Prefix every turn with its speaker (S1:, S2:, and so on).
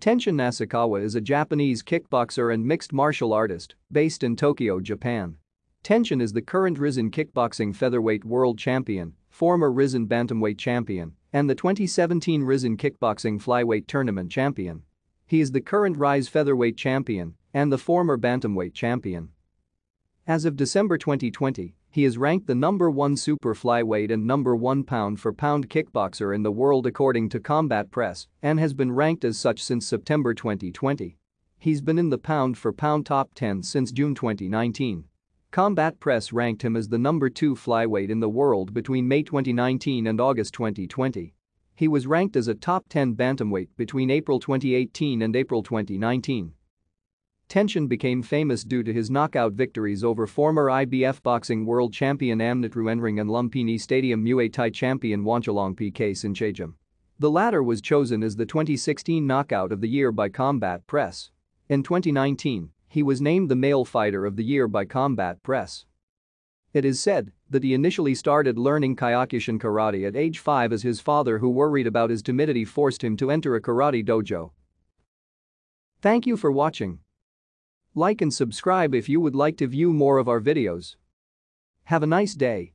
S1: Tenshin Nasakawa is a Japanese kickboxer and mixed martial artist based in Tokyo, Japan. Tenshin is the current Risen Kickboxing Featherweight World Champion, former Risen Bantamweight Champion, and the 2017 Risen Kickboxing Flyweight Tournament Champion. He is the current Rise Featherweight Champion and the former Bantamweight Champion. As of December 2020, he is ranked the number one super flyweight and number one pound for pound kickboxer in the world according to Combat Press and has been ranked as such since September 2020. He's been in the pound for pound top 10 since June 2019. Combat Press ranked him as the number two flyweight in the world between May 2019 and August 2020. He was ranked as a top 10 bantamweight between April 2018 and April 2019. Tension became famous due to his knockout victories over former IBF boxing world champion Amnit Ruenring and Lumpini Stadium Muay Thai champion Wanchalong PK Sinchajam. The latter was chosen as the 2016 Knockout of the Year by Combat Press. In 2019, he was named the Male Fighter of the Year by Combat Press. It is said that he initially started learning Kyokushin karate at age 5 as his father who worried about his timidity forced him to enter a karate dojo. Thank you for watching. Like and subscribe if you would like to view more of our videos. Have a nice day.